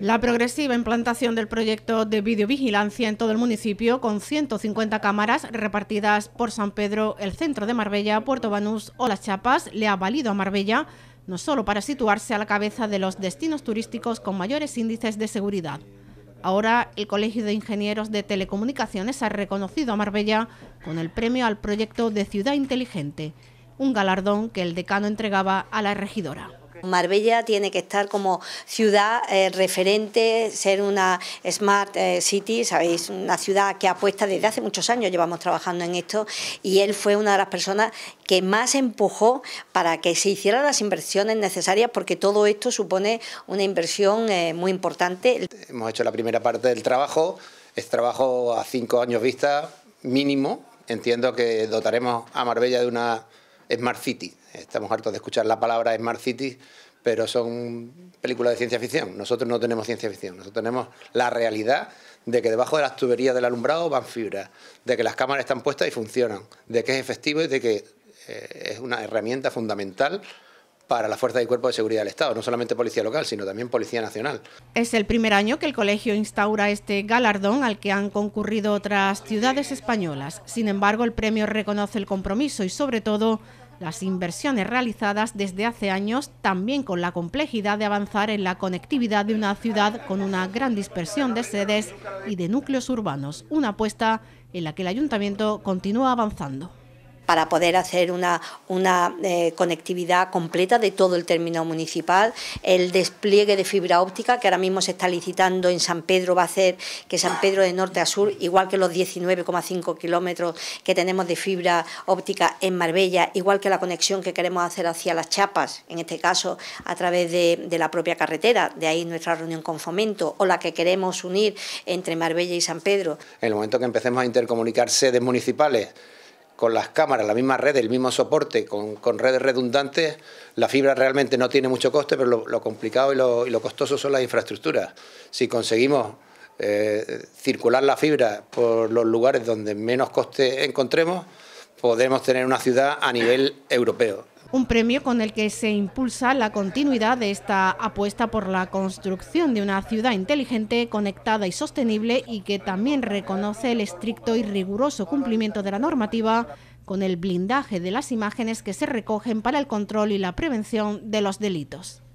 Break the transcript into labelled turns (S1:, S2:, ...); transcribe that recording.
S1: La progresiva implantación del proyecto de videovigilancia en todo el municipio, con 150 cámaras repartidas por San Pedro, el centro de Marbella, Puerto Banús o Las Chapas, le ha valido a Marbella no solo para situarse a la cabeza de los destinos turísticos con mayores índices de seguridad. Ahora el Colegio de Ingenieros de Telecomunicaciones ha reconocido a Marbella con el premio al proyecto de Ciudad Inteligente, un galardón que el decano entregaba a la regidora. Marbella tiene que estar como ciudad
S2: eh, referente, ser una Smart eh, City, ¿sabéis? Una ciudad que apuesta desde hace muchos años, llevamos trabajando en esto, y él fue una de las personas que más empujó para que se hicieran las inversiones necesarias, porque todo esto supone una inversión
S3: eh, muy importante. Hemos hecho la primera parte del trabajo, es trabajo a cinco años vista mínimo. Entiendo que dotaremos a Marbella de una Smart City, Estamos hartos de escuchar la palabra Smart City, pero son películas de ciencia ficción. Nosotros no tenemos ciencia ficción, nosotros tenemos la realidad de que debajo de las tuberías del alumbrado van fibras, de que las cámaras están puestas y funcionan, de que es efectivo y de que eh, es una herramienta fundamental para la Fuerza y Cuerpo de Seguridad del Estado, no solamente Policía Local, sino también Policía Nacional.
S1: Es el primer año que el colegio instaura este galardón al que han concurrido otras ciudades españolas. Sin embargo, el premio reconoce el compromiso y, sobre todo, las inversiones realizadas desde hace años, también con la complejidad de avanzar en la conectividad de una ciudad con una gran dispersión de sedes y de núcleos urbanos, una apuesta en la que el ayuntamiento continúa avanzando
S2: para poder hacer una, eh, conectividad completa de todo el término municipal. El despliegue de fibra óptica, que ahora mismo se está licitando en San Pedro, va a hacer que San Pedro de norte a sur, igual que los 19,5 kilómetros que tenemos de fibra óptica en Marbella, igual que la conexión que queremos hacer hacia las Chapas, en este caso a través de, de la propia carretera, de ahí nuestra reunión con Fomento, o la que queremos unir entre Marbella y San Pedro.
S3: En el momento que empecemos a intercomunicar sedes municipales, con las cámaras, la misma red, el mismo soporte, con, redes redundantes, la fibra realmente no tiene mucho coste, pero lo, complicado y lo, costoso son las infraestructuras. Si conseguimos eh, circular la fibra por los lugares donde menos coste encontremos, podemos tener una ciudad a nivel europeo
S1: un premio con el que se impulsa la continuidad de esta apuesta por la construcción de una ciudad inteligente, conectada y sostenible y que también reconoce el estricto y riguroso cumplimiento de la normativa con el blindaje de las imágenes que se recogen para el control y la prevención de los delitos.